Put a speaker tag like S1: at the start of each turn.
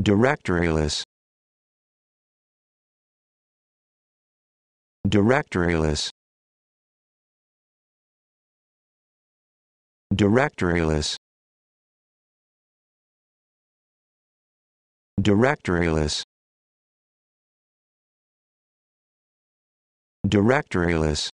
S1: Directoryless. Directoryless. Directoryless. Directoryless. Directoryless.